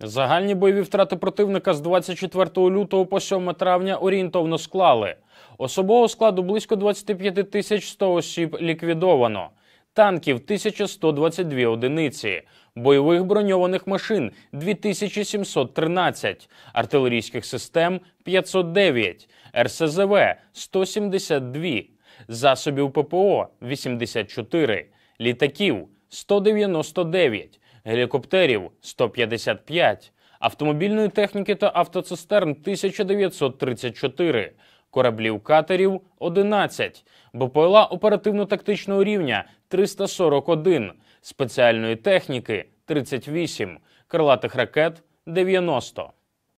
Загальні бойові втрати противника з 24 лютого по 7 травня орієнтовно склали. Особового складу близько 25 тисяч 100 осіб ліквідовано, танків 1122 одиниці, бойових броньованих машин 2713, артилерійських систем 509, РСЗВ 172, засобів ППО 84, літаків 199 гелікоптерів 155, автомобільної техніки та автоцистерн 1934, кораблів катерів 11, БПЛА оперативно-тактичного рівня 341, спеціальної техніки 38, крилатих ракет 90.